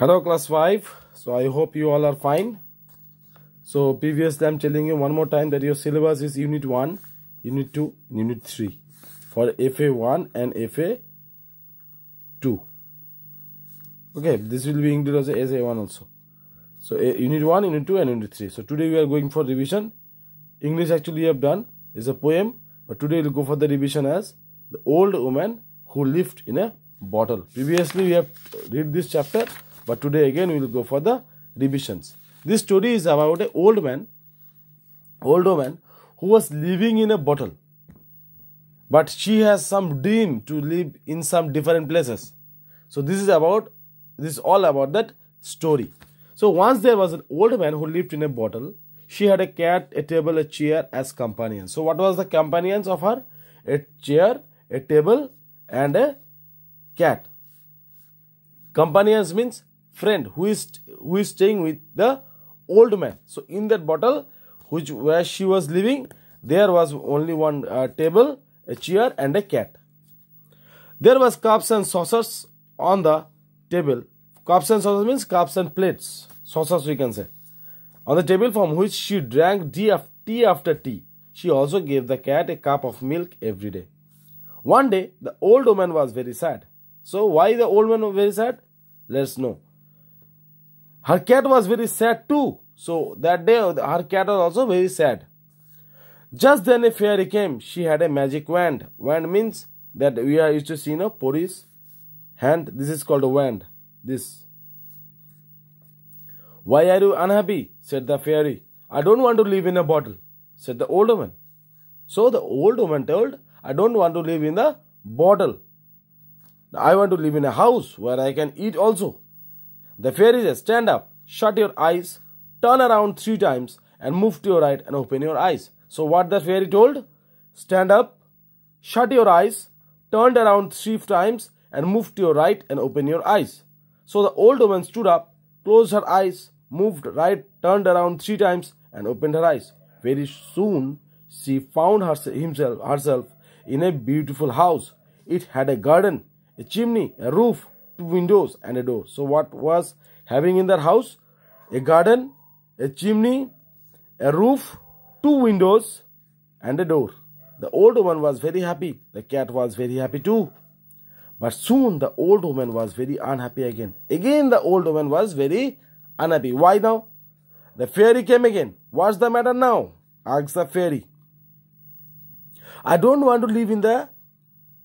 hello class 5 so i hope you all are fine so previously i'm telling you one more time that your syllabus is unit 1 unit 2 unit 3 for fa1 and fa2 okay this will be included as sa1 also so unit 1 unit 2 and unit 3 so today we are going for revision english actually we have done is a poem but today we'll go for the revision as the old woman who lived in a bottle previously we have read this chapter but today again we will go for the revisions. This story is about an old man, old woman who was living in a bottle. But she has some dream to live in some different places. So this is about, this is all about that story. So once there was an old man who lived in a bottle. She had a cat, a table, a chair as companions. So what was the companions of her? A chair, a table and a cat. Companions means friend who is who is staying with the old man so in that bottle which where she was living there was only one uh, table a chair and a cat there was cups and saucers on the table cups and saucers means cups and plates saucers we can say on the table from which she drank tea after tea she also gave the cat a cup of milk every day one day the old woman was very sad so why the old man was very sad let's know her cat was very sad too. So that day her cat was also very sad. Just then a fairy came. She had a magic wand. Wand means that we are used to see a know, Puri's hand. This is called a wand. This. Why are you unhappy? said the fairy. I don't want to live in a bottle, said the old woman. So the old woman told, I don't want to live in the bottle. I want to live in a house where I can eat also. The fairy says, stand up, shut your eyes, turn around three times, and move to your right and open your eyes. So, what the fairy told? Stand up, shut your eyes, turned around three times, and move to your right and open your eyes. So the old woman stood up, closed her eyes, moved right, turned around three times, and opened her eyes. Very soon she found herself in a beautiful house. It had a garden, a chimney, a roof, two windows and a door. So what was having in their house? A garden, a chimney, a roof, two windows and a door. The old woman was very happy. The cat was very happy too. But soon the old woman was very unhappy again. Again the old woman was very unhappy. Why now? The fairy came again. What's the matter now? asked the fairy. I don't want to live in the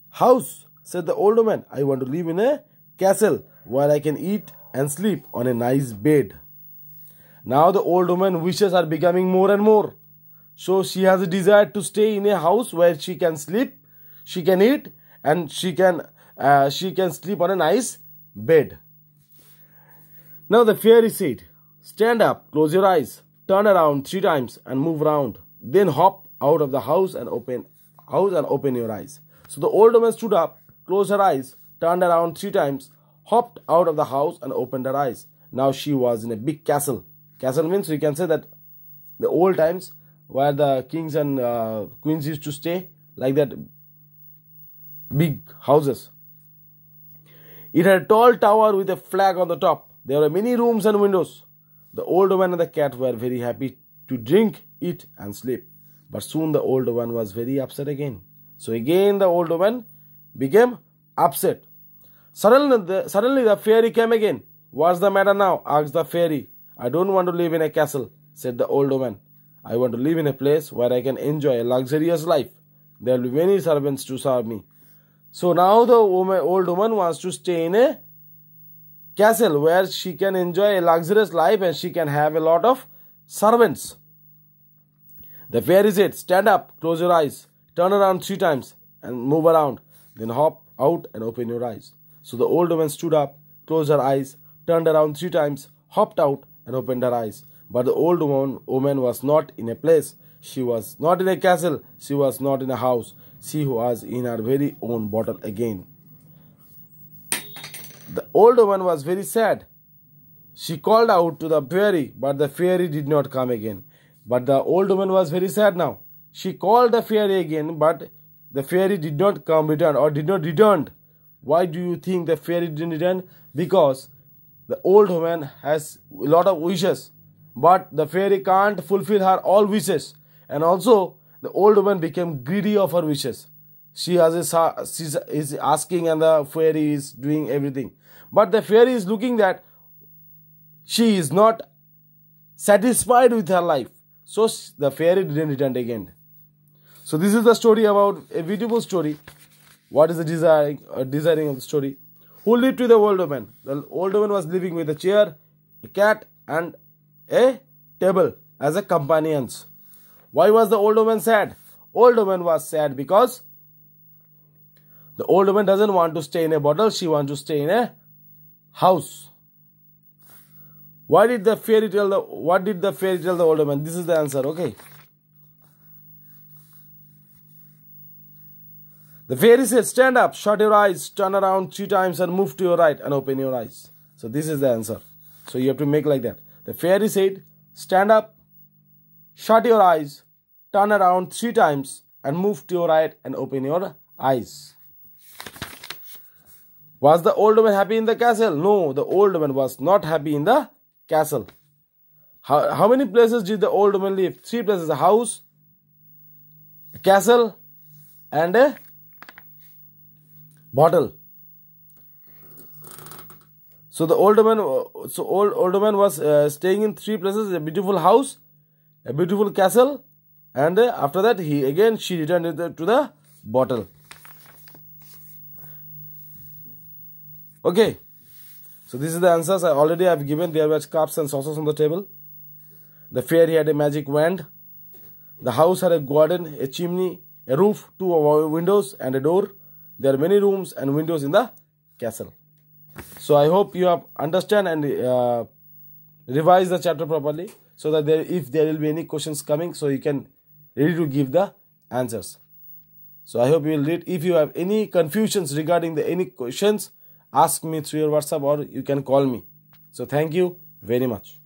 house, said the old woman. I want to live in a castle where I can eat and sleep on a nice bed. Now the old woman's wishes are becoming more and more. So she has a desire to stay in a house where she can sleep, she can eat, and she can uh, she can sleep on a nice bed. Now the fairy said, Stand up, close your eyes, turn around three times and move around. Then hop out of the house and open house and open your eyes. So the old woman stood up, closed her eyes, turned around three times, hopped out of the house and opened her eyes. Now she was in a big castle. Castle means you can say that the old times where the kings and uh, queens used to stay, like that big houses. It had a tall tower with a flag on the top. There were many rooms and windows. The old woman and the cat were very happy to drink, eat, and sleep. But soon the old woman was very upset again. So again the old woman became upset. Suddenly the, suddenly the fairy came again. What's the matter now? asked the fairy. I don't want to live in a castle, said the old woman. I want to live in a place where I can enjoy a luxurious life. There will be many servants to serve me. So now the woman, old woman wants to stay in a castle where she can enjoy a luxurious life and she can have a lot of servants. The fairy said, Stand up, close your eyes, turn around three times, and move around. Then hop out and open your eyes. So the old woman stood up, closed her eyes, turned around three times, hopped out, and opened her eyes. But the old woman, woman was not in a place. She was not in a castle. She was not in a house. She was in her very own bottle again. The old woman was very sad. She called out to the fairy, but the fairy did not come again. But the old woman was very sad now. She called the fairy again, but the fairy did not come return or did not return why do you think the fairy didn't return because the old woman has a lot of wishes but the fairy can't fulfill her all wishes and also the old woman became greedy of her wishes she has a, she's, is asking and the fairy is doing everything but the fairy is looking that she is not satisfied with her life so the fairy didn't return again so this is the story about a beautiful story. What is the desiring, uh, desiring of the story? Who lived with the old woman? The old woman was living with a chair, a cat, and a table as a companions. Why was the old woman sad? Old woman was sad because the old woman doesn't want to stay in a bottle. She wants to stay in a house. Why did the fairy tell the what did the fairy tell the old woman? This is the answer. Okay. The fairy said, stand up, shut your eyes, turn around three times and move to your right and open your eyes. So this is the answer. So you have to make like that. The fairy said, stand up, shut your eyes, turn around three times and move to your right and open your eyes. Was the old woman happy in the castle? No, the old woman was not happy in the castle. How, how many places did the old woman live? Three places, a house, a castle and a bottle. So the older man, so old older man was uh, staying in three places: a beautiful house, a beautiful castle, and uh, after that he again she returned to the, uh, to the bottle. Okay, so this is the answers I already have given. There were cups and saucers on the table. The fairy had a magic wand. The house had a garden, a chimney, a roof, two windows, and a door. There are many rooms and windows in the castle. So I hope you have understand and uh, revise the chapter properly so that there, if there will be any questions coming, so you can ready to give the answers. So I hope you will read. If you have any confusions regarding the any questions, ask me through your WhatsApp or you can call me. So thank you very much.